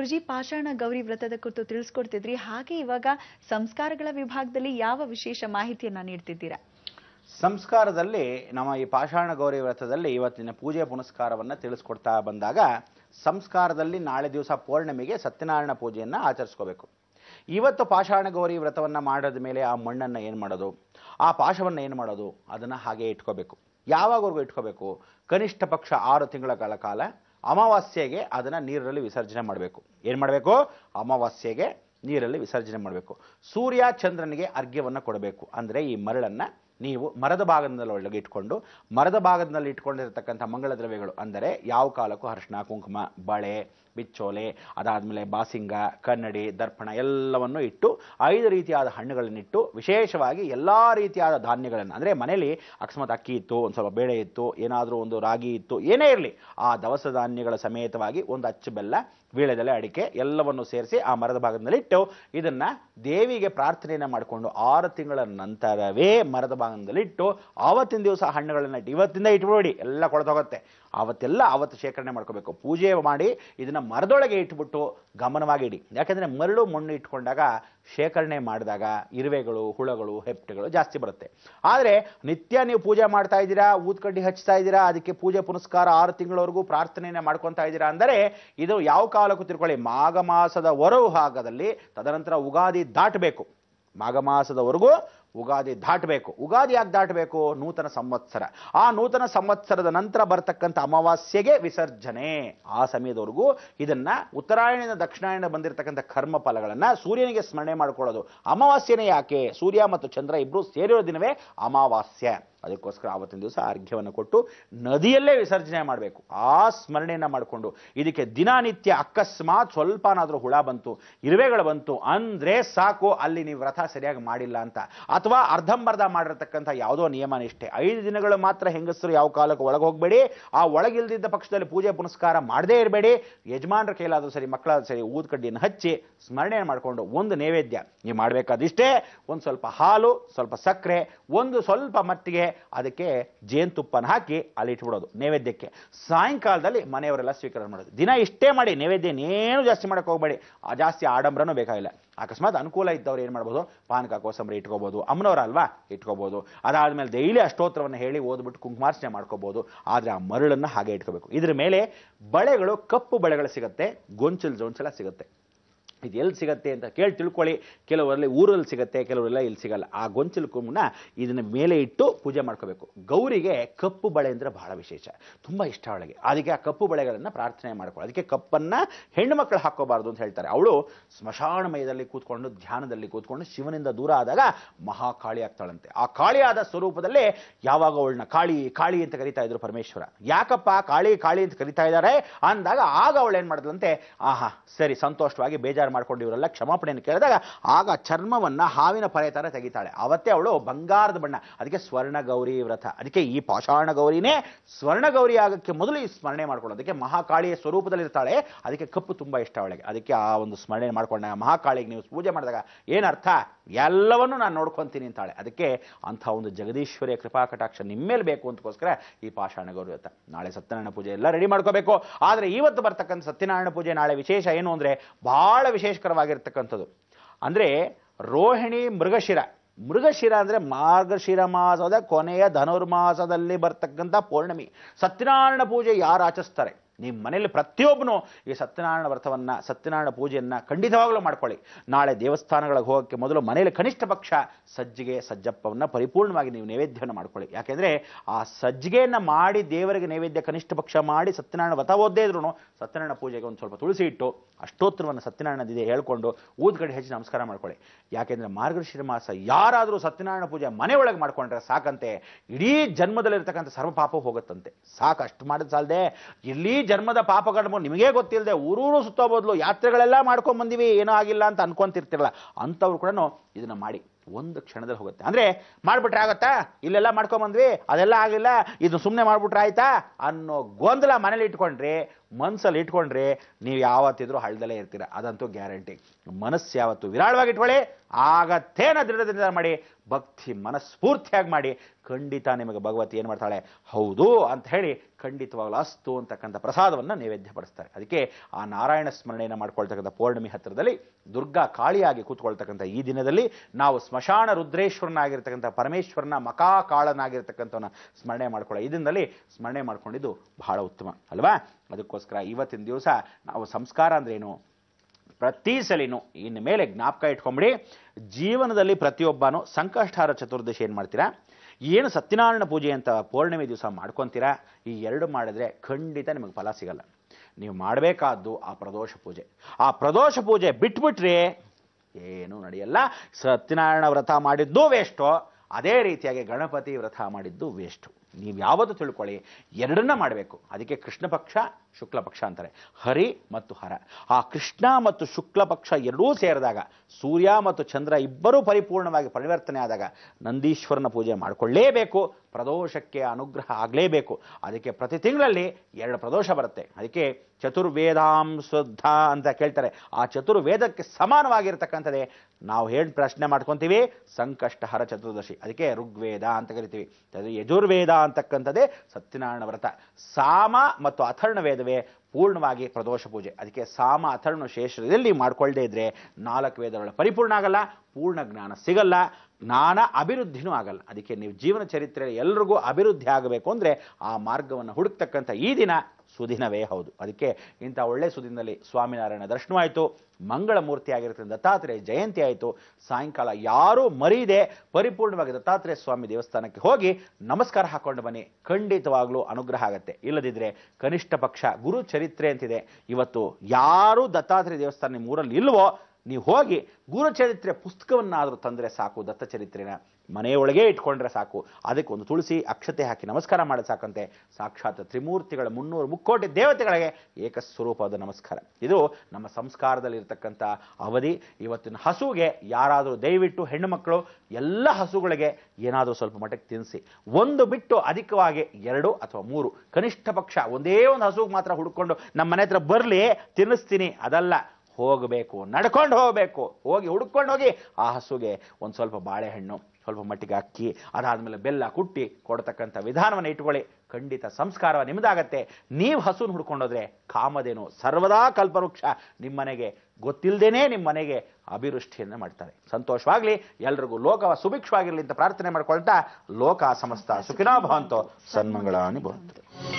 ಗುರುಜಿ ಪಾಷಾಣ ಗೌರಿ ವ್ರತದ ಕುರಿತು ತಿಳಿಸ್ಕೊಡ್ತಿದ್ರಿ ಹಾಗೆ ಇವಾಗ ಸಂಸ್ಕಾರಗಳ ವಿಭಾಗದಲ್ಲಿ ಯಾವ ವಿಶೇಷ ಮಾಹಿತಿಯನ್ನ ನೀಡ್ತಿದ್ದೀರಾ ಸಂಸ್ಕಾರದಲ್ಲಿ ನಮ್ಮ ಈ ಪಾಷಾಣ ಗೌರಿ ವ್ರತದಲ್ಲಿ ಇವತ್ತಿನ ಪೂಜೆ ಪುನಸ್ಕಾರವನ್ನ ತಿಳಿಸ್ಕೊಡ್ತಾ ಬಂದಾಗ ಸಂಸ್ಕಾರದಲ್ಲಿ ನಾಳೆ ದಿವಸ ಪೌರ್ಣಿಮೆಗೆ ಸತ್ಯನಾರಾಯಣ ಪೂಜೆಯನ್ನು ಆಚರಿಸ್ಕೋಬೇಕು ಇವತ್ತು ಪಾಷಾಣ ಗೌರಿ ವ್ರತವನ್ನ ಮಾಡಿದ ಮೇಲೆ ಆ ಮಣ್ಣನ್ನು ಏನು ಮಾಡೋದು ಆ ಪಾಶವನ್ನ ಏನು ಮಾಡೋದು ಅದನ್ನ ಹಾಗೆ ಇಟ್ಕೋಬೇಕು ಯಾವಾಗವರೆಗೂ ಇಟ್ಕೋಬೇಕು ಕನಿಷ್ಠ ಪಕ್ಷ ಆರು ತಿಂಗಳ ಕಾಲ ಅಮಾವಾಸ್ಯೆಗೆ ಅದನ್ನು ನೀರಲ್ಲಿ ವಿಸರ್ಜನೆ ಮಾಡಬೇಕು ಏನು ಮಾಡಬೇಕು ಅಮಾವಾಸ್ಯೆಗೆ ನೀರಲ್ಲಿ ವಿಸರ್ಜನೆ ಮಾಡಬೇಕು ಸೂರ್ಯ ಚಂದ್ರನಿಗೆ ಅರ್ಘ್ಯವನ್ನು ಕೊಡಬೇಕು ಅಂದರೆ ಈ ಮರಳನ್ನು ನೀವು ಮರದ ಭಾಗದಲ್ಲಿ ಒಳಗೆ ಇಟ್ಕೊಂಡು ಮರದ ಭಾಗದಲ್ಲಿ ಇಟ್ಕೊಂಡಿರತಕ್ಕಂಥ ಮಂಗಳ ದ್ರವ್ಯಗಳು ಅಂದರೆ ಯಾವ ಕಾಲಕ್ಕೂ ಅರಿಶಿಣ ಕುಂಕುಮ ಬಳೆ ಬಿಚ್ಚೋಲೆ ಅದಾದಮೇಲೆ ಬಾಸಿಂಗ ಕನ್ನಡಿ ದರ್ಪಣ ಎಲ್ಲವನ್ನು ಇಟ್ಟು ಐದು ರೀತಿಯಾದ ಹಣ್ಣುಗಳನ್ನಿಟ್ಟು ವಿಶೇಷವಾಗಿ ಎಲ್ಲ ರೀತಿಯಾದ ಧಾನ್ಯಗಳನ್ನು ಅಂದರೆ ಮನೆಯಲ್ಲಿ ಅಕಸ್ಮಾತ್ ಅಕ್ಕಿ ಇತ್ತು ಒಂದು ಸ್ವಲ್ಪ ಬೇಳೆ ಇತ್ತು ಏನಾದರೂ ಒಂದು ರಾಗಿ ಇತ್ತು ಏನೇ ಇರಲಿ ಆ ದವಸ ಧಾನ್ಯಗಳ ಸಮೇತವಾಗಿ ಒಂದು ಅಚ್ಚು ಬೆಲ್ಲ ವೀಳ್ಯದೆಲೆ ಅಡಿಕೆ ಎಲ್ಲವನ್ನು ಸೇರಿಸಿ ಆ ಮರದ ಭಾಗದಲ್ಲಿ ಇಟ್ಟು ಇದನ್ನು ದೇವಿಗೆ ಪ್ರಾರ್ಥನೆಯನ್ನು ಮಾಡಿಕೊಂಡು ಆರು ತಿಂಗಳ ನಂತರವೇ ಮರದ ಭಾಗ ಇಟ್ಟು ಆವತ್ತಿನ ದಿವಸ ಹಣ್ಣುಗಳನ್ನು ಇಟ್ಟು ಇವತ್ತಿಂದ ಇಟ್ಬಿಡಿ ಎಲ್ಲ ಕೊಳೆತೋಗುತ್ತೆ ಆವತ್ತೆಲ್ಲ ಆವತ್ತು ಶೇಖರಣೆ ಮಾಡ್ಕೋಬೇಕು ಪೂಜೆ ಮಾಡಿ ಇದನ್ನು ಮರದೊಳಗೆ ಇಟ್ಬಿಟ್ಟು ಗಮನವಾಗಿ ಇಡಿ ಯಾಕೆಂದರೆ ಮರಳು ಮಣ್ಣು ಇಟ್ಕೊಂಡಾಗ ಶೇಖರಣೆ ಮಾಡಿದಾಗ ಇರುವೆಗಳು ಹುಳಗಳು ಹೆಪ್ಟೆಗಳು ಜಾಸ್ತಿ ಬರುತ್ತೆ ಆದರೆ ನಿತ್ಯ ನೀವು ಪೂಜೆ ಮಾಡ್ತಾ ಇದ್ದೀರಾ ಊದ್ಕಡ್ಡಿ ಹಚ್ತಾ ಇದ್ದೀರಾ ಅದಕ್ಕೆ ಪೂಜೆ ಪುನಸ್ಕಾರ ಆರು ತಿಂಗಳವರೆಗೂ ಪ್ರಾರ್ಥನೆಯನ್ನು ಮಾಡ್ಕೊತಾ ಇದ್ದೀರಾ ಅಂದರೆ ಇದು ಯಾವ ಕಾಲಕ್ಕೂ ತಿಳ್ಕೊಳ್ಳಿ ಮಾಘ ಮಾಸದ ಹೊರ ಭಾಗದಲ್ಲಿ ತದನಂತರ ಉಗಾದಿ ದಾಟಬೇಕು ಮಾಘ ಮಾಸದವರೆಗೂ ಉಗಾದಿ ದಾಟಬೇಕು ಉಗಾದಿ ಯಾಕೆ ದಾಟಬೇಕು ನೂತನ ಸಂವತ್ಸರ ಆ ನೂತನ ಸಂವತ್ಸರದ ನಂತರ ಬರತಕ್ಕಂಥ ಅಮಾವಾಸ್ಯೆಗೆ ವಿಸರ್ಜನೆ ಆ ಸಮಯದವರೆಗೂ ಇದನ್ನ ಉತ್ತರಾಯಣದ ದಕ್ಷಿಣಾಯಣ ಬಂದಿರತಕ್ಕಂಥ ಕರ್ಮ ಫಲಗಳನ್ನು ಸೂರ್ಯನಿಗೆ ಸ್ಮರಣೆ ಮಾಡಿಕೊಳ್ಳೋದು ಅಮಾವಾಸ್ಯನೇ ಯಾಕೆ ಸೂರ್ಯ ಮತ್ತು ಚಂದ್ರ ಇಬ್ಬರು ಸೇರಿರೋ ದಿನವೇ ಅಮಾವಾಸ್ಯೆ ಅದಕ್ಕೋಸ್ಕರ ಆವತ್ತಿನ ದಿವಸ ಅರ್ಘ್ಯವನ್ನು ಕೊಟ್ಟು ನದಿಯಲ್ಲೇ ವಿಸರ್ಜನೆ ಮಾಡಬೇಕು ಆ ಸ್ಮರಣೆಯನ್ನು ಮಾಡಿಕೊಂಡು ಇದಕ್ಕೆ ದಿನನಿತ್ಯ ಅಕಸ್ಮಾತ್ ಸ್ವಲ್ಪನಾದರೂ ಹುಳ ಬಂತು ಇರುವೆಗಳು ಬಂತು ಅಂದರೆ ಸಾಕು ಅಲ್ಲಿ ನೀವು ವ್ರತ ಸರಿಯಾಗಿ ಮಾಡಿಲ್ಲ ಅಂತ ಅಥವಾ ಅರ್ಧಂಬರ್ಧ ಮಾಡಿರ್ತಕ್ಕಂಥ ಯಾವುದೋ ನಿಯಮ ನಿಷ್ಠೆ ಐದು ದಿನಗಳು ಮಾತ್ರ ಹೆಂಗಸರು ಯಾವ ಕಾಲಕ್ಕೆ ಒಳಗೆ ಹೋಗಬೇಡಿ ಆ ಒಳಗಿಲ್ದಿದ್ದ ಪಕ್ಷದಲ್ಲಿ ಪೂಜೆ ಪುನಸ್ಕಾರ ಮಾಡದೇ ಇರಬೇಡಿ ಯಜಮಾನರ ಕೈಲಾದರೂ ಸರಿ ಮಕ್ಕಳಾದ್ರೂ ಸರಿ ಊದ್ಕಡ್ಡಿಯನ್ನು ಹಚ್ಚಿ ಸ್ಮರಣೆ ಮಾಡಿಕೊಂಡು ಒಂದು ನೈವೇದ್ಯ ನೀವು ಮಾಡಬೇಕಾದಿಷ್ಟೇ ಒಂದು ಸ್ವಲ್ಪ ಹಾಲು ಸ್ವಲ್ಪ ಸಕ್ಕರೆ ಒಂದು ಸ್ವಲ್ಪ ಮಟ್ಟಿಗೆ ಅದಕ್ಕೆ ಜೇನುತುಪ್ಪನ ಹಾಕಿ ಅಲ್ಲಿ ಇಟ್ಬಿಡೋದು ನೈವೇದ್ಯಕ್ಕೆ ಸಾಯಂಕಾಲದಲ್ಲಿ ಮನೆಯವರೆಲ್ಲ ಸ್ವೀಕಾರ ಮಾಡೋದು ದಿನ ಇಷ್ಟೇ ಮಾಡಿ ನೈವೇದ್ಯ ಏನು ಜಾಸ್ತಿ ಮಾಡಕ್ಕೆ ಹೋಗಬೇಡಿ ಆ ಜಾಸ್ತಿ ಆಡಂಬರನೂ ಬೇಕಾಗಿಲ್ಲ ಅಕಸ್ಮಾತ್ ಅನುಕೂಲ ಇದ್ದವ್ರು ಏನು ಮಾಡ್ಬೋದು ಪಾನಕ ಕೋಸಂಬರಿ ಇಟ್ಕೋಬೋದು ಅಮ್ಮನವರ ಅಲ್ವಾ ಇಟ್ಕೋಬೋದು ಅದಾದಮೇಲೆ ಡೈಲಿ ಅಷ್ಟೋತ್ತರವನ್ನು ಹೇಳಿ ಓದ್ಬಿಟ್ಟು ಕುಂಕುಮಾರ್ಚನೆ ಮಾಡ್ಕೋಬೋದು ಆದರೆ ಆ ಮರಳನ್ನು ಹಾಗೆ ಇಟ್ಕೋಬೇಕು ಇದ್ರ ಮೇಲೆ ಬಳೆಗಳು ಕಪ್ಪು ಬಳೆಗಳು ಸಿಗುತ್ತೆ ಗೊಂಚಲು ಜೊಂಚಲ ಸಿಗುತ್ತೆ ಇದು ಎಲ್ಲಿ ಸಿಗತ್ತೆ ಅಂತ ಕೇಳಿ ತಿಳ್ಕೊಳ್ಳಿ ಕೆಲವರಲ್ಲಿ ಊರಲ್ಲಿ ಸಿಗತ್ತೆ ಕೆಲವರೆಲ್ಲ ಇಲ್ಲಿ ಸಿಗಲ್ಲ ಆ ಗೊಂಚಲು ಕುಮ್ಮನ ಇದನ್ನು ಮೇಲೆ ಇಟ್ಟು ಪೂಜೆ ಮಾಡ್ಕೋಬೇಕು ಗೌರಿಗೆ ಕಪ್ಪು ಬಳೆ ಅಂದರೆ ಬಹಳ ವಿಶೇಷ ತುಂಬ ಇಷ್ಟ ಅವಳಿಗೆ ಅದಕ್ಕೆ ಆ ಕಪ್ಪು ಬಳೆಗಳನ್ನು ಪ್ರಾರ್ಥನೆ ಮಾಡ್ಕೊಳ್ಳಿ ಅದಕ್ಕೆ ಕಪ್ಪನ್ನು ಹೆಣ್ಣುಮಕ್ಕಳು ಹಾಕೋಬಾರ್ದು ಅಂತ ಹೇಳ್ತಾರೆ ಅವಳು ಸ್ಮಶಾನಮಯದಲ್ಲಿ ಕೂತ್ಕೊಂಡು ಧ್ಯಾನದಲ್ಲಿ ಕೂತ್ಕೊಂಡು ಶಿವನಿಂದ ದೂರ ಆದಾಗ ಮಹಾಕಾಳಿ ಆಗ್ತಾಳಂತೆ ಆ ಕಾಳಿಯಾದ ಸ್ವರೂಪದಲ್ಲಿ ಯಾವಾಗ ಅವಳನ್ನ ಕಾಳಿ ಕಾಳಿ ಅಂತ ಕರಿತಾ ಇದ್ರು ಪರಮೇಶ್ವರ ಯಾಕಪ್ಪ ಕಾಳಿ ಕಾಳಿ ಅಂತ ಕರಿತಾ ಇದ್ದಾರೆ ಅಂದಾಗ ಆಗ ಅವಳು ಏನು ಮಾಡಿದ್ಲಂತೆ ಆಹಾ ಸರಿ ಸಂತೋಷವಾಗಿ ಬೇಜಾರು ಮಾಡ್ಕೊಂಡು ಇವರೆಲ್ಲ ಕ್ಷಮಾಪಣೆಯನ್ನು ಕೇಳಿದಾಗ ಆಗ ಚರ್ಮವನ್ನು ಹಾವಿನ ಪರೆ ಥರ ತೆಗಿತಾಳೆ ಅವತ್ತೇ ಅವಳು ಬಂಗಾರದ ಬಣ್ಣ ಅದಕ್ಕೆ ಸ್ವರ್ಣಗೌರಿ ವ್ರತ ಅದಕ್ಕೆ ಈ ಪಾಷಾಣ ಗೌರಿನೇ ಸ್ವರ್ಣಗೌರಿ ಆಗಕ್ಕೆ ಮೊದಲು ಈ ಸ್ಮರಣೆ ಮಾಡ್ಕೊಳ್ಳೋದಕ್ಕೆ ಮಹಾಕಾಳಿಯ ಸ್ವರೂಪದಲ್ಲಿರ್ತಾಳೆ ಅದಕ್ಕೆ ಕಪ್ಪು ತುಂಬ ಇಷ್ಟ ಅವಳಿಗೆ ಅದಕ್ಕೆ ಆ ಒಂದು ಸ್ಮರಣೆ ಮಾಡ್ಕೊಂಡಾಗ ಮಹಾಕಾಳಿಗೆ ನೀವು ಪೂಜೆ ಮಾಡಿದಾಗ ಏನರ್ಥ ಎಲ್ಲವನ್ನೂ ನಾನು ನೋಡ್ಕೊತೀನಿ ಅಂತಾಳೆ ಅದಕ್ಕೆ ಅಂಥ ಒಂದು ಜಗದೀಶ್ವರಿಯ ಕೃಪಾ ಕಟಾಕ್ಷ ನಿಮ್ಮೇಲೆ ಬೇಕು ಅಂತಕೋಸ್ಕರ ಈ ಪಾಷಾಣ ಗೌರಿ ವ್ರತ ನಾಳೆ ಸತ್ಯನಾರಾಯಣ ಪೂಜೆ ಎಲ್ಲ ರೆಡಿ ಮಾಡ್ಕೋಬೇಕು ಆದರೆ ಇವತ್ತು ಬರ್ತಕ್ಕಂಥ ಸತ್ಯನಾರಾಯಣ ಪೂಜೆ ನಾಳೆ ವಿಶೇಷ ಏನು ಅಂದರೆ ಭಾಳ ವಿಶೇಷಕರವಾಗಿರ್ತಕ್ಕಂಥದ್ದು ಅಂದರೆ ರೋಹಿಣಿ ಮೃಗಶಿರ ಮೃಗಶಿರ ಅಂದರೆ ಮಾರ್ಗಶಿರ ಮಾಸದ ಕೊನೆಯ ಧನುರ್ಮಾಸದಲ್ಲಿ ಬರ್ತಕ್ಕಂಥ ಪೌರ್ಣಮಿ ಸತ್ಯನಾರಾಯಣ ಪೂಜೆ ಯಾರು ಆಚರಿಸ್ತಾರೆ ನಿಮ್ಮ ಮನೆಯಲ್ಲಿ ಪ್ರತಿಯೊಬ್ಬನು ಈ ಸತ್ಯನಾರಾಯಣ ವ್ರತವನ್ನು ಸತ್ಯನಾರಾಯಣ ಪೂಜೆಯನ್ನು ಖಂಡಿತವಾಗಲೂ ಮಾಡ್ಕೊಳ್ಳಿ ನಾಳೆ ದೇವಸ್ಥಾನಗಳಿಗೆ ಹೋಗೋಕ್ಕೆ ಮೊದಲು ಮನೆಯಲ್ಲಿ ಕನಿಷ್ಠ ಪಕ್ಷ ಸಜ್ಜಿಗೆ ಸಜ್ಜಪ್ಪವನ್ನು ಪರಿಪೂರ್ಣವಾಗಿ ನೀವು ನೈವೇದ್ಯವನ್ನು ಮಾಡ್ಕೊಳ್ಳಿ ಯಾಕೆಂದರೆ ಆ ಸಜ್ಜಿಗೆಯನ್ನು ಮಾಡಿ ದೇವರಿಗೆ ನೈವೇದ್ಯ ಕನಿಷ್ಠ ಪಕ್ಷ ಮಾಡಿ ಸತ್ಯನಾರಾಯಣ ವ್ರತ ಓದ್ದೇ ಇದ್ರು ಸತ್ಯನಾರಾಯಣ ಪೂಜೆಗೆ ಒಂದು ಸ್ವಲ್ಪ ತುಳಸಿ ಇಟ್ಟು ಅಷ್ಟೋತ್ತರವನ್ನು ಸತ್ಯನಾರಾಯಣದಿದೆ ಹೇಳ್ಕೊಂಡು ಊದ್ಗಡೆ ಹೆಚ್ಚಿ ನಮಸ್ಕಾರ ಮಾಡ್ಕೊಳ್ಳಿ ಯಾಕೆಂದರೆ ಮಾರ್ಗಶಿರ ಮಾಸ ಯಾರಾದರೂ ಸತ್ಯನಾರಾಯಣ ಪೂಜೆ ಮನೆಯೊಳಗೆ ಮಾಡಿಕೊಂಡ್ರೆ ಸಾಕಂತೆ ಇಡೀ ಜನ್ಮದಲ್ಲಿರ್ತಕ್ಕಂಥ ಸರ್ವ ಪಾಪ ಹೋಗುತ್ತಂತೆ ಸಾಕು ಅಷ್ಟು ಮಾಡಿದ ಸಾಲದೆ ಇಲ್ಲಿ ಜನ್ಮದ ಪಾಪಗಳು ನಿಮಗೇ ಗೊತ್ತಿಲ್ಲದೆ ಊರೂರು ಸುತ್ತೋ ಬದಲು ಯಾತ್ರೆಗಳೆಲ್ಲ ಬಂದಿವಿ ಏನೂ ಆಗಿಲ್ಲ ಅಂತ ಅನ್ಕೊಂತಿರ್ತಿರಲ್ಲ ಅಂಥವ್ರು ಕೂಡ ಇದನ್ನು ಮಾಡಿ ಒಂದು ಕ್ಷಣದಲ್ಲಿ ಹೋಗುತ್ತೆ ಅಂದರೆ ಮಾಡ್ಬಿಟ್ರೆ ಆಗುತ್ತಾ ಇಲ್ಲೆಲ್ಲ ಮಾಡ್ಕೊಂಬಂದ್ವಿ ಅದೆಲ್ಲ ಆಗಿಲ್ಲ ಇದು ಸುಮ್ಮನೆ ಮಾಡ್ಬಿಟ್ರೆ ಆಯ್ತಾ ಅನ್ನೋ ಗೊಂದಲ ಮನೇಲಿ ಇಟ್ಕೊಂಡ್ರೆ ಮನಸ್ಸಲ್ಲಿ ಇಟ್ಕೊಂಡ್ರೆ ನೀವು ಯಾವತ್ತಿದ್ರೂ ಹಳ್ಳದಲ್ಲೇ ಇರ್ತೀರ ಅದಂತೂ ಗ್ಯಾರಂಟಿ ಮನಸ್ಸು ಯಾವತ್ತು ವಿರಾಳವಾಗಿ ಇಟ್ಕೊಳ್ಳಿ ಆಗತ್ತೇನ ದೃಢದಿಂದ ಮಾಡಿ ಭಕ್ತಿ ಮನಸ್ಫೂರ್ತಿಯಾಗಿ ಮಾಡಿ ಖಂಡಿತ ನಿಮಗೆ ಭಗವತಿ ಏನು ಮಾಡ್ತಾಳೆ ಹೌದು ಅಂತ ಹೇಳಿ ಖಂಡಿತವಾಗಲೂ ಅಸ್ತು ಅಂತಕ್ಕಂಥ ಪ್ರಸಾದವನ್ನು ನೈವೇದ್ಯಪಡಿಸ್ತಾರೆ ಅದಕ್ಕೆ ಆ ನಾರಾಯಣ ಸ್ಮರಣೆಯನ್ನು ಮಾಡ್ಕೊಳ್ತಕ್ಕಂಥ ಪೌರ್ಣಮಿ ಹತ್ತಿರದಲ್ಲಿ ದುರ್ಗಾ ಕಾಳಿಯಾಗಿ ಕೂತ್ಕೊಳ್ತಕ್ಕಂಥ ಈ ದಿನದಲ್ಲಿ ನಾವು ಸ್ಮಶಾನ ರುದ್ರೇಶ್ವರನಾಗಿರ್ತಕ್ಕಂಥ ಪರಮೇಶ್ವರನ ಮಕಾಕಾಳನಾಗಿರ್ತಕ್ಕಂಥವನ್ನ ಸ್ಮರಣೆ ಮಾಡ್ಕೊಳ್ಳೋ ಈ ದಿನದಲ್ಲಿ ಸ್ಮರಣೆ ಮಾಡ್ಕೊಂಡಿದ್ದು ಬಹಳ ಉತ್ತಮ ಅಲ್ವಾ ಅದಕ್ಕೋಸ್ಕರ ಇವತ್ತಿನ ದಿವಸ ನಾವು ಸಂಸ್ಕಾರ ಅಂದ್ರೇನು ಪ್ರತಿ ಸಲಿನೂ ಇನ್ನು ಮೇಲೆ ಜ್ಞಾಪಕ ಇಟ್ಕೊಂಬಿಡಿ ಜೀವನದಲ್ಲಿ ಪ್ರತಿಯೊಬ್ಬನೂ ಸಂಕಷ್ಟಾರ ಚತುರ್ದಶಿ ಏನು ಮಾಡ್ತೀರಾ ಏನು ಸತ್ಯನಾರಾಯಣ ಪೂಜೆ ಅಂತ ಪೌರ್ಣಿಮೆ ದಿವಸ ಮಾಡ್ಕೊತೀರಾ ಈ ಎರಡು ಮಾಡಿದ್ರೆ ಖಂಡಿತ ನಿಮಗೆ ಫಲ ಸಿಗಲ್ಲ ನೀವು ಮಾಡಬೇಕಾದ್ದು ಆ ಪ್ರದೋಷ ಪೂಜೆ ಆ ಪ್ರದೋಷ ಪೂಜೆ ಬಿಟ್ಬಿಟ್ರಿ ಏನು ನಡೆಯಲ್ಲ ಸತ್ಯನಾರಾಯಣ ವ್ರತ ಮಾಡಿದ್ದು ವೇಸ್ಟು ಅದೇ ರೀತಿಯಾಗಿ ಗಣಪತಿ ವ್ರತ ಮಾಡಿದ್ದು ವೇಸ್ಟು ನೀವು ಯಾವತ್ತೂ ತಿಳ್ಕೊಳ್ಳಿ ಎರಡನ್ನ ಮಾಡಬೇಕು ಅದಕ್ಕೆ ಕೃಷ್ಣ ಪಕ್ಷ ಶುಕ್ಲ ಪಕ್ಷ ಅಂತಾರೆ ಹರಿ ಮತ್ತು ಹರ ಆ ಕೃಷ್ಣ ಮತ್ತು ಶುಕ್ಲ ಪಕ್ಷ ಎರಡೂ ಸೇರಿದಾಗ ಸೂರ್ಯ ಮತ್ತು ಚಂದ್ರ ಇಬ್ಬರೂ ಪರಿಪೂರ್ಣವಾಗಿ ಪರಿವರ್ತನೆ ಆದಾಗ ನಂದೀಶ್ವರನ ಪೂಜೆ ಮಾಡಿಕೊಳ್ಳೇಬೇಕು ಪ್ರದೋಷಕ್ಕೆ ಅನುಗ್ರಹ ಆಗಲೇಬೇಕು ಅದಕ್ಕೆ ಪ್ರತಿ ತಿಂಗಳಲ್ಲಿ ಎರಡು ಪ್ರದೋಷ ಬರುತ್ತೆ ಅದಕ್ಕೆ ಚತುರ್ವೇದಾಂ ಶುದ್ಧ ಅಂತ ಕೇಳ್ತಾರೆ ಆ ಚತುರ್ವೇದಕ್ಕೆ ಸಮಾನವಾಗಿರ್ತಕ್ಕಂಥದ್ದೇ ನಾವು ಹೇಳಿ ಪ್ರಶ್ನೆ ಮಾಡ್ಕೊತೀವಿ ಹರ ಚತುರ್ದಶಿ ಅದಕ್ಕೆ ಋಗ್ವೇದ ಅಂತ ಕರಿತೀವಿ ಯಜುರ್ವೇದ ಅಂತಕ್ಕಂಥದ್ದೇ ಸತ್ಯನಾರಾಯಣ ವ್ರತ ಸಾಮ ಮತ್ತು ಅಥರ್ಣ ವೇದ ವೇದವೇ ಪೂರ್ಣವಾಗಿ ಪ್ರದೋಷ ಪೂಜೆ ಅದಕ್ಕೆ ಸಾಮ ಅಥರ್ಣ ಶೇಷದಲ್ಲಿ ಮಾಡ್ಕೊಳ್ಳದೇ ಇದ್ರೆ ನಾಲ್ಕು ವೇದಗಳ ಪರಿಪೂರ್ಣ ಆಗಲ್ಲ ಪೂರ್ಣ ಜ್ಞಾನ ಸಿಗಲ್ಲ ಜ್ಞಾನ ಅಭಿವೃದ್ಧಿನೂ ಆಗಲ್ಲ ಅದಕ್ಕೆ ನೀವು ಜೀವನ ಚರಿತ್ರೆಯಲ್ಲಿ ಎಲ್ರಿಗೂ ಅಭಿವೃದ್ಧಿ ಆಗಬೇಕು ಅಂದರೆ ಆ ಮಾರ್ಗವನ್ನು ಹುಡುಕ್ತಕ್ಕಂಥ ಈ ದಿನ ಸುದಿನವೇ ಹೌದು ಅದಕ್ಕೆ ಇಂಥ ಒಳ್ಳೆ ಸುದಿನದಲ್ಲಿ ಸ್ವಾಮಿನಾರಾಯಣ ದರ್ಶನವಾಯಿತು ಮಂಗಳ ಮೂರ್ತಿ ದತ್ತಾತ್ರೇಯ ಜಯಂತಿ ಆಯಿತು ಸಾಯಂಕಾಲ ಯಾರೂ ಮರೀದೆ ಪರಿಪೂರ್ಣವಾಗಿ ದತ್ತಾತ್ರೇಯ ಸ್ವಾಮಿ ದೇವಸ್ಥಾನಕ್ಕೆ ಹೋಗಿ ನಮಸ್ಕಾರ ಹಾಕೊಂಡು ಬನ್ನಿ ಖಂಡಿತವಾಗಲೂ ಅನುಗ್ರಹ ಆಗುತ್ತೆ ಇಲ್ಲದಿದ್ದರೆ ಕನಿಷ್ಠ ಪಕ್ಷ ಗುರು ಚರಿತ್ರೆ ಅಂತಿದೆ ಇವತ್ತು ಯಾರೂ ದತ್ತಾತ್ರೇಯ ದೇವಸ್ಥಾನ ಮೂರಲ್ಲಿ ಇಲ್ವೋ ನೀವು ಹೋಗಿ ಗುರುಚರಿತ್ರೆ ಪುಸ್ತಕವನ್ನಾದರೂ ತಂದರೆ ಸಾಕು ದತ್ತ ಮನೆಯೊಳಗೆ ಇಟ್ಕೊಂಡ್ರೆ ಸಾಕು ಅದಕ್ಕೆ ಒಂದು ತುಳಸಿ ಅಕ್ಷತೆ ಹಾಕಿ ನಮಸ್ಕಾರ ಮಾಡಿದ ಸಾಕಂತೆ ಸಾಕ್ಷಾತ್ ತ್ರಿಮೂರ್ತಿಗಳ ಮುನ್ನೂರು ಮುಕ್ಕೋಟಿ ದೇವತೆಗಳಿಗೆ ಏಕಸ್ವರೂಪದ ನಮಸ್ಕಾರ ಇದು ನಮ್ಮ ಸಂಸ್ಕಾರದಲ್ಲಿರ್ತಕ್ಕಂಥ ಅವಧಿ ಇವತ್ತಿನ ಹಸುವಿಗೆ ಯಾರಾದರೂ ದಯವಿಟ್ಟು ಹೆಣ್ಣು ಮಕ್ಕಳು ಎಲ್ಲ ಹಸುಗಳಿಗೆ ಏನಾದರೂ ಸ್ವಲ್ಪ ಮಟ್ಟಕ್ಕೆ ತಿನ್ನಿಸಿ ಒಂದು ಬಿಟ್ಟು ಅಧಿಕವಾಗಿ ಎರಡು ಅಥವಾ ಮೂರು ಕನಿಷ್ಠ ಪಕ್ಷ ಒಂದೇ ಒಂದು ಹಸುವಿಗೆ ಮಾತ್ರ ಹುಡುಕೊಂಡು ನಮ್ಮ ಮನೆ ಹತ್ರ ಬರಲಿ ತಿನ್ನಿಸ್ತೀನಿ ಅದಲ್ಲ ಹೋಗಬೇಕು ನಡ್ಕೊಂಡು ಹೋಗಬೇಕು ಹೋಗಿ ಹುಡ್ಕೊಂಡು ಹೋಗಿ ಆ ಹಸುಗೆ ಒಂದು ಸ್ವಲ್ಪ ಬಾಳೆಹಣ್ಣು ಸ್ವಲ್ಪ ಮಟ್ಟಿಗೆ ಅಕ್ಕಿ ಅದಾದಮೇಲೆ ಬೆಲ್ಲ ಕುಟ್ಟಿ ಕೊಡ್ತಕ್ಕಂಥ ವಿಧಾನವನ್ನು ಇಟ್ಕೊಳ್ಳಿ ಖಂಡಿತ ಸಂಸ್ಕಾರ ನಿಮ್ಮದಾಗತ್ತೆ ನೀವು ಹಸುನ ಹುಡ್ಕೊಂಡೋದ್ರೆ ಕಾಮದೇನು ಸರ್ವದಾ ಕಲ್ಪವೃಕ್ಷ ನಿಮ್ಮನೆಗೆ ಗೊತ್ತಿಲ್ಲದೇನೆ ನಿಮ್ಮ ಮನೆಗೆ ಅಭಿವೃಷ್ಟಿಯನ್ನು ಮಾಡ್ತಾರೆ ಸಂತೋಷವಾಗಲಿ ಎಲ್ರಿಗೂ ಲೋಕ ಸುಭಿಕ್ಷವಾಗಿರಲಿ ಅಂತ ಪ್ರಾರ್ಥನೆ ಮಾಡ್ಕೊಳ್ತಾ ಲೋಕ ಸಮಸ್ತ ಸುಖಿನಾ ಭವಂತೋ ಸನ್ಮಂಗಳಾನಿ ಭವಂತು